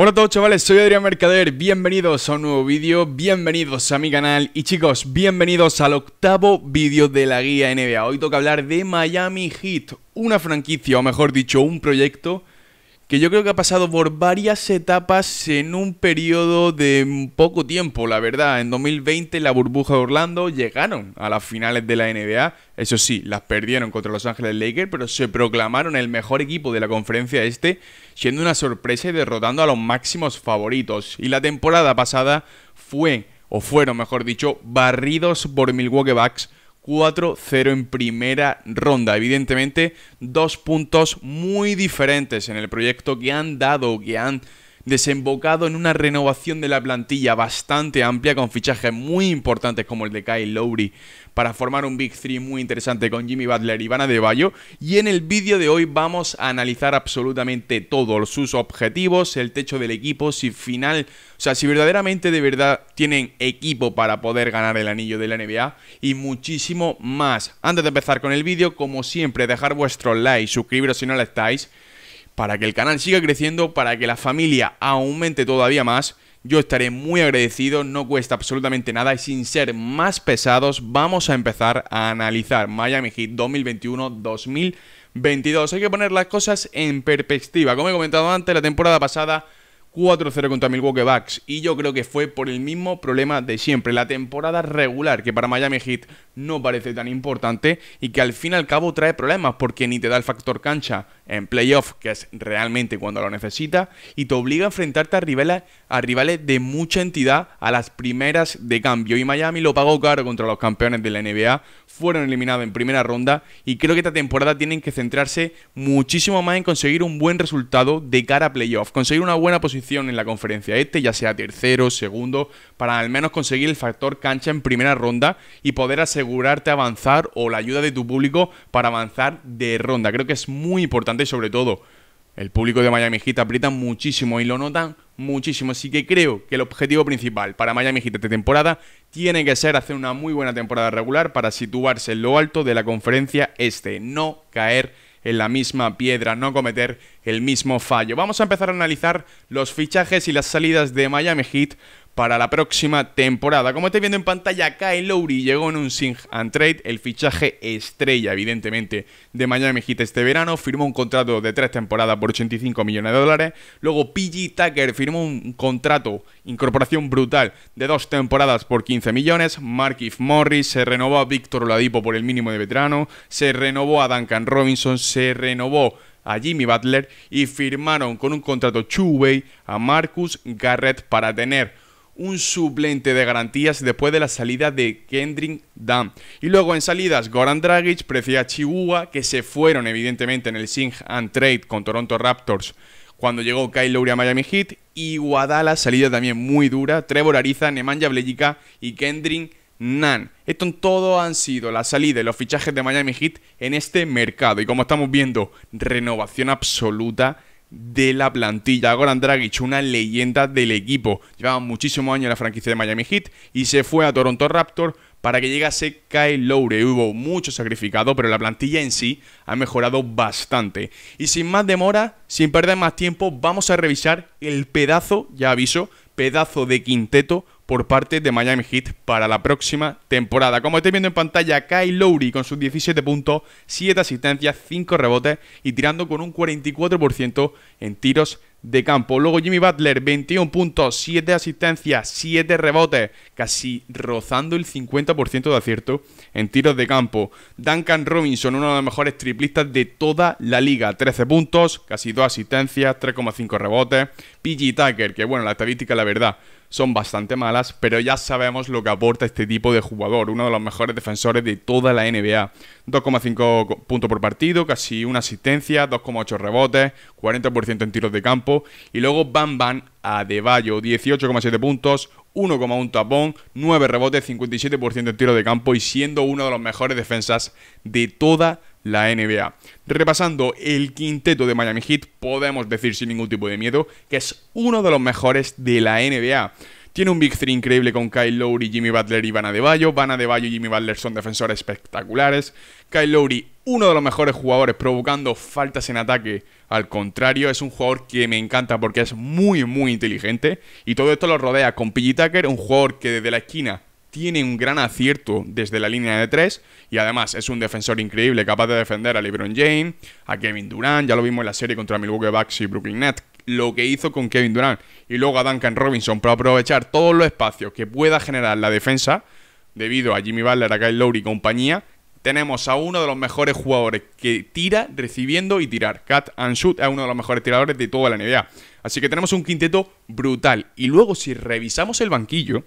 Hola a todos chavales, soy Adrián Mercader, bienvenidos a un nuevo vídeo, bienvenidos a mi canal y chicos, bienvenidos al octavo vídeo de la guía NBA. Hoy toca hablar de Miami Heat, una franquicia o mejor dicho un proyecto que yo creo que ha pasado por varias etapas en un periodo de poco tiempo, la verdad. En 2020 la burbuja de Orlando llegaron a las finales de la NBA, eso sí, las perdieron contra Los Ángeles Lakers, pero se proclamaron el mejor equipo de la conferencia este, siendo una sorpresa y derrotando a los máximos favoritos. Y la temporada pasada fue, o fueron mejor dicho, barridos por Milwaukee Bucks 4-0 en primera ronda. Evidentemente, dos puntos muy diferentes en el proyecto que han dado, que han desembocado en una renovación de la plantilla bastante amplia con fichajes muy importantes como el de Kyle Lowry para formar un Big 3 muy interesante con Jimmy Butler y De Bayo y en el vídeo de hoy vamos a analizar absolutamente todos sus objetivos, el techo del equipo, si final, o sea, si verdaderamente de verdad tienen equipo para poder ganar el anillo de la NBA y muchísimo más. Antes de empezar con el vídeo, como siempre, dejar vuestro like, suscribiros si no lo estáis para que el canal siga creciendo, para que la familia aumente todavía más. Yo estaré muy agradecido, no cuesta absolutamente nada y sin ser más pesados vamos a empezar a analizar Miami Heat 2021-2022. Hay que poner las cosas en perspectiva. Como he comentado antes, la temporada pasada 4-0 contra Milwaukee Bucks y yo creo que fue por el mismo problema de siempre, la temporada regular que para Miami Heat no parece tan importante y que al fin y al cabo trae problemas porque ni te da el factor cancha en playoff, que es realmente cuando lo necesitas, y te obliga a enfrentarte a rivales, a rivales de mucha entidad a las primeras de cambio. Y Miami lo pagó caro contra los campeones de la NBA, fueron eliminados en primera ronda y creo que esta temporada tienen que centrarse muchísimo más en conseguir un buen resultado de cara a playoff, conseguir una buena posición en la conferencia este, ya sea tercero, segundo para al menos conseguir el factor cancha en primera ronda y poder asegurarte avanzar o la ayuda de tu público para avanzar de ronda. Creo que es muy importante y sobre todo el público de Miami Heat aprieta muchísimo y lo notan muchísimo. Así que creo que el objetivo principal para Miami Heat esta temporada tiene que ser hacer una muy buena temporada regular para situarse en lo alto de la conferencia este, no caer en la misma piedra, no cometer el mismo fallo. Vamos a empezar a analizar los fichajes y las salidas de Miami Heat para la próxima temporada. Como estáis viendo en pantalla, Kyle Lowry llegó en un sing and trade, el fichaje estrella, evidentemente, de Miami Heat este verano. Firmó un contrato de tres temporadas por 85 millones de dólares. Luego PG Tucker firmó un contrato, incorporación brutal, de dos temporadas por 15 millones. Markif Morris, se renovó a Víctor Oladipo por el mínimo de veterano. Se renovó a Duncan Robinson, se renovó a Jimmy Butler y firmaron con un contrato two a Marcus Garrett para tener un suplente de garantías después de la salida de Kendrick Dunn. Y luego en salidas, Goran Dragic, Precia Chihuahua, que se fueron evidentemente en el Sing and Trade con Toronto Raptors cuando llegó Kyle Lowry a Miami Heat. Y Guadala, salida también muy dura, Trevor Ariza, Nemanja Blejica y Kendrick Nan. Esto en todo han sido la salida y los fichajes de Miami Heat en este mercado. Y como estamos viendo, renovación absoluta de la plantilla. Goran Dragic, una leyenda del equipo. Llevaba muchísimos años en la franquicia de Miami Heat y se fue a Toronto Raptor para que llegase Kyle Lowry. Hubo mucho sacrificado, pero la plantilla en sí ha mejorado bastante. Y sin más demora, sin perder más tiempo, vamos a revisar el pedazo, ya aviso, pedazo de quinteto por parte de Miami Heat para la próxima temporada. Como estáis viendo en pantalla, Kyle Lowry con sus 17 puntos, 7 asistencias, 5 rebotes y tirando con un 44% en tiros de campo. Luego Jimmy Butler, 21 puntos, 7 asistencias, 7 rebotes, casi rozando el 50% de acierto en tiros de campo. Duncan Robinson, uno de los mejores triplistas de toda la liga, 13 puntos, casi 2 asistencias, 3,5 rebotes. PG Tucker, que bueno, la estadística la verdad son bastante malas, pero ya sabemos lo que aporta este tipo de jugador, uno de los mejores defensores de toda la NBA. 2,5 puntos por partido, casi una asistencia, 2,8 rebotes, 40% en tiros de campo y luego Bam Bam a De Bayo, 18,7 puntos, 1,1 tapón, 9 rebotes, 57% de tiro de campo y siendo uno de los mejores defensas de toda la NBA. Repasando el quinteto de Miami Heat, podemos decir sin ningún tipo de miedo que es uno de los mejores de la NBA. Tiene un Big Three increíble con Kyle Lowry, Jimmy Butler y Van Adebayo. de Adebayo y Jimmy Butler son defensores espectaculares. Kyle Lowry, uno de los mejores jugadores, provocando faltas en ataque. Al contrario, es un jugador que me encanta porque es muy, muy inteligente. Y todo esto lo rodea con Piggy Tucker, un jugador que desde la esquina tiene un gran acierto desde la línea de 3 y además es un defensor increíble capaz de defender a LeBron James, a Kevin Durant, ya lo vimos en la serie contra Milwaukee Bucks y Brooklyn Nets, lo que hizo con Kevin Durant y luego a Duncan Robinson para aprovechar todos los espacios que pueda generar la defensa, debido a Jimmy Butler, a Kyle Lowry y compañía, tenemos a uno de los mejores jugadores que tira recibiendo y tirar. Cat and Shoot es uno de los mejores tiradores de toda la NBA. Así que tenemos un quinteto brutal. Y luego, si revisamos el banquillo,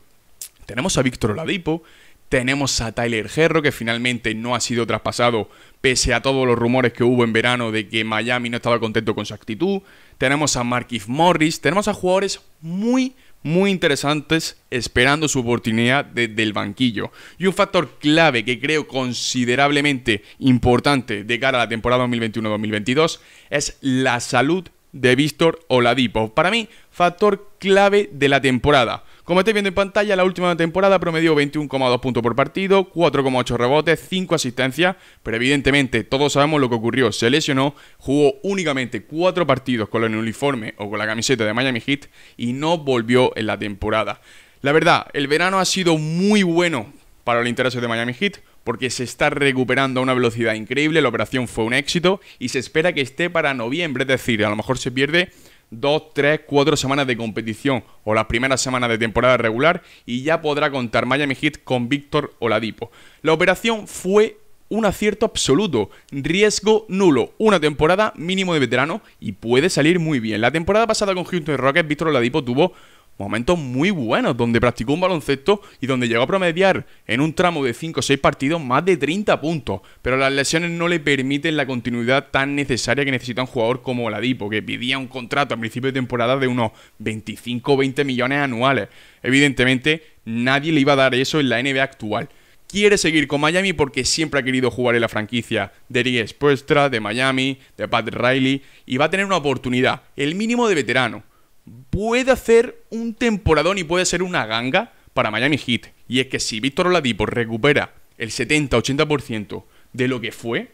tenemos a Víctor Oladipo, tenemos a Tyler Gerro. que finalmente no ha sido traspasado, pese a todos los rumores que hubo en verano de que Miami no estaba contento con su actitud tenemos a Markif Morris, tenemos a jugadores muy, muy interesantes esperando su oportunidad desde el banquillo. Y un factor clave que creo considerablemente importante de cara a la temporada 2021-2022 es la salud de Víctor Oladipo. Para mí, factor clave de la temporada. Como estáis viendo en pantalla, la última temporada promedió 21,2 puntos por partido, 4,8 rebotes, 5 asistencias, pero evidentemente todos sabemos lo que ocurrió. Se lesionó, jugó únicamente 4 partidos con el uniforme o con la camiseta de Miami Heat y no volvió en la temporada. La verdad, el verano ha sido muy bueno para el interés de Miami Heat porque se está recuperando a una velocidad increíble, la operación fue un éxito y se espera que esté para noviembre, es decir, a lo mejor se pierde dos, tres, cuatro semanas de competición o las primeras semanas de temporada regular y ya podrá contar Miami Heat con Víctor Oladipo. La operación fue un acierto absoluto, riesgo nulo, una temporada mínimo de veterano y puede salir muy bien. La temporada pasada con Houston Rockets, Víctor Oladipo tuvo momentos muy buenos donde practicó un baloncesto y donde llegó a promediar en un tramo de 5 o 6 partidos más de 30 puntos, pero las lesiones no le permiten la continuidad tan necesaria que necesita un jugador como Ladipo que pidía un contrato a principio de temporada de unos 25 o 20 millones anuales. Evidentemente, nadie le iba a dar eso en la NBA actual. Quiere seguir con Miami porque siempre ha querido jugar en la franquicia de Ries Puestra, de Miami, de Pat Riley, y va a tener una oportunidad, el mínimo de veterano, puede hacer un temporadón y puede ser una ganga para Miami Heat. Y es que si Víctor Oladipo recupera el 70-80% de lo que fue,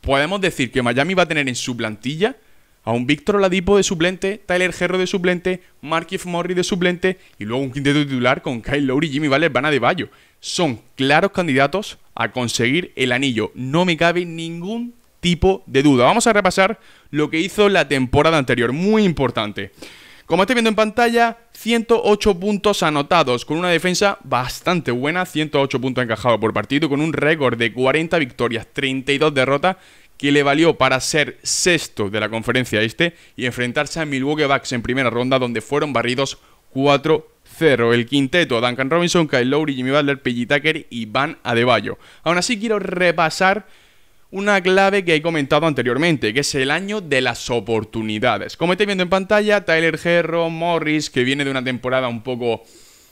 podemos decir que Miami va a tener en su plantilla a un Víctor Oladipo de suplente, Tyler Herro de suplente, Markif Morris de suplente y luego un quinteto titular con Kyle Lowry y Jimmy Butler van a de Bayo. Son claros candidatos a conseguir el anillo. No me cabe ningún tipo de duda. Vamos a repasar lo que hizo la temporada anterior. Muy importante. Como estáis viendo en pantalla, 108 puntos anotados, con una defensa bastante buena, 108 puntos encajados por partido, con un récord de 40 victorias, 32 derrotas, que le valió para ser sexto de la conferencia este y enfrentarse a Milwaukee Bucks en primera ronda, donde fueron barridos 4 0 el quinteto, Duncan Robinson, Kyle Lowry, Jimmy Butler, Peggy Tucker y Van Adebayo. Aún así quiero repasar una clave que he comentado anteriormente, que es el año de las oportunidades. Como estáis viendo en pantalla, Tyler Herro, Morris, que viene de una temporada un poco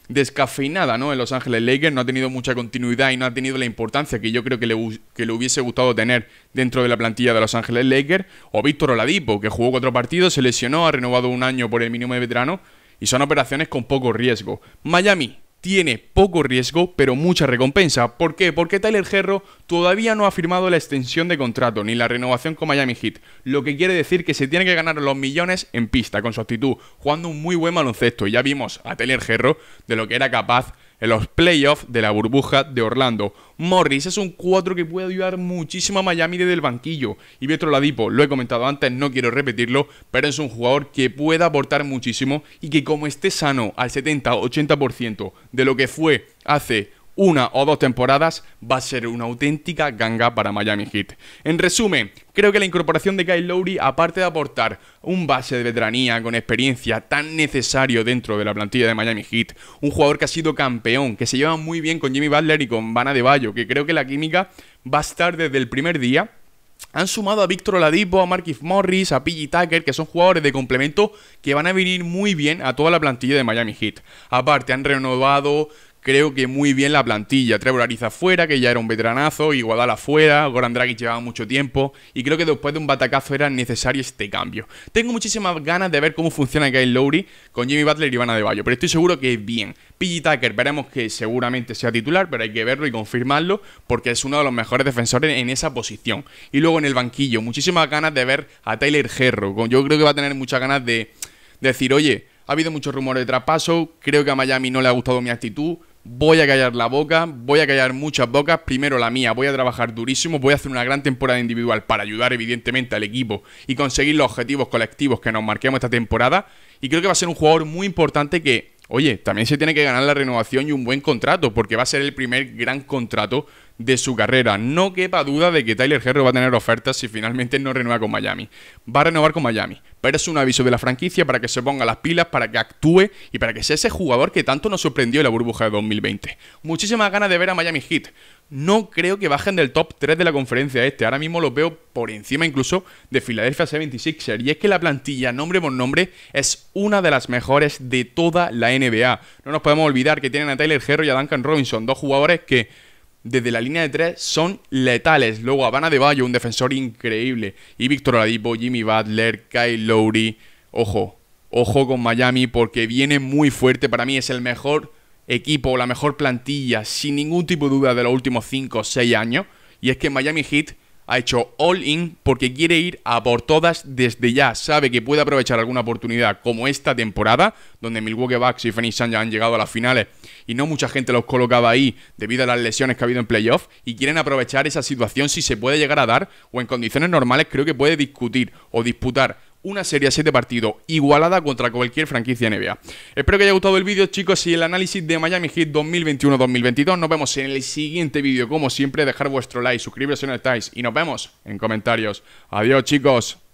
descafeinada, ¿no? En Los Ángeles Lakers no ha tenido mucha continuidad y no ha tenido la importancia que yo creo que le, que le hubiese gustado tener dentro de la plantilla de Los Ángeles Lakers. O Víctor Oladipo, que jugó cuatro partidos, se lesionó, ha renovado un año por el mínimo de veterano y son operaciones con poco riesgo. Miami, tiene poco riesgo pero mucha recompensa. ¿Por qué? Porque Tyler Herro todavía no ha firmado la extensión de contrato ni la renovación con Miami Heat, lo que quiere decir que se tiene que ganar los millones en pista con su actitud, jugando un muy buen baloncesto. Y ya vimos a Tyler Herro de lo que era capaz en los playoffs de la burbuja de Orlando. Morris es un 4 que puede ayudar muchísimo a Miami desde el banquillo. Y Pietro Ladipo, lo he comentado antes, no quiero repetirlo, pero es un jugador que puede aportar muchísimo y que como esté sano al 70-80% de lo que fue hace una o dos temporadas, va a ser una auténtica ganga para Miami Heat. En resumen, creo que la incorporación de Kyle Lowry, aparte de aportar un base de veteranía con experiencia tan necesario dentro de la plantilla de Miami Heat, un jugador que ha sido campeón, que se lleva muy bien con Jimmy Butler y con Bana de Bayo, que creo que la química va a estar desde el primer día. Han sumado a Víctor Oladipo, a Marquis Morris, a P.J. Tucker, que son jugadores de complemento que van a venir muy bien a toda la plantilla de Miami Heat. Aparte, han renovado creo que muy bien la plantilla. Trevor Ariza fuera, que ya era un veteranazo, Iguadala fuera, Goran Dragic llevaba mucho tiempo, y creo que después de un batacazo era necesario este cambio. Tengo muchísimas ganas de ver cómo funciona Kyle Lowry con Jimmy Butler y Ivana de pero estoy seguro que es bien. Piggy Tucker, veremos que seguramente sea titular, pero hay que verlo y confirmarlo, porque es uno de los mejores defensores en esa posición. Y luego en el banquillo, muchísimas ganas de ver a Tyler gerro Yo creo que va a tener muchas ganas de decir, oye, ha habido muchos rumores de traspaso, creo que a Miami no le ha gustado mi actitud, voy a callar la boca, voy a callar muchas bocas, primero la mía, voy a trabajar durísimo, voy a hacer una gran temporada individual para ayudar evidentemente al equipo y conseguir los objetivos colectivos que nos marquemos esta temporada y creo que va a ser un jugador muy importante que, oye, también se tiene que ganar la renovación y un buen contrato porque va a ser el primer gran contrato de su carrera. No quepa duda de que Tyler Herro va a tener ofertas si finalmente no renueva con Miami. Va a renovar con Miami, pero es un aviso de la franquicia para que se ponga las pilas, para que actúe y para que sea ese jugador que tanto nos sorprendió en la burbuja de 2020. Muchísimas ganas de ver a Miami Heat. No creo que bajen del top 3 de la conferencia este. Ahora mismo los veo por encima incluso de Philadelphia 76 ers Y es que la plantilla, nombre por nombre, es una de las mejores de toda la NBA. No nos podemos olvidar que tienen a Tyler Herro y a Duncan Robinson, dos jugadores que desde la línea de tres son letales. Luego Habana de Bayo, un defensor increíble. Y Víctor Oladipo, Jimmy Butler, Kyle Lowry. Ojo, ojo con Miami porque viene muy fuerte. Para mí es el mejor equipo, la mejor plantilla, sin ningún tipo de duda, de los últimos 5 o 6 años. Y es que Miami Heat ha hecho all-in porque quiere ir a por todas desde ya. Sabe que puede aprovechar alguna oportunidad como esta temporada, donde Milwaukee Bucks y Phoenix Suns ya han llegado a las finales y no mucha gente los colocaba ahí debido a las lesiones que ha habido en playoff y quieren aprovechar esa situación si se puede llegar a dar o en condiciones normales creo que puede discutir o disputar una serie a 7 partidos, igualada contra cualquier franquicia NBA. Espero que haya gustado el vídeo, chicos, y el análisis de Miami Heat 2021-2022. Nos vemos en el siguiente vídeo. Como siempre, dejar vuestro like, suscribiros si no estáis, y nos vemos en comentarios. Adiós, chicos.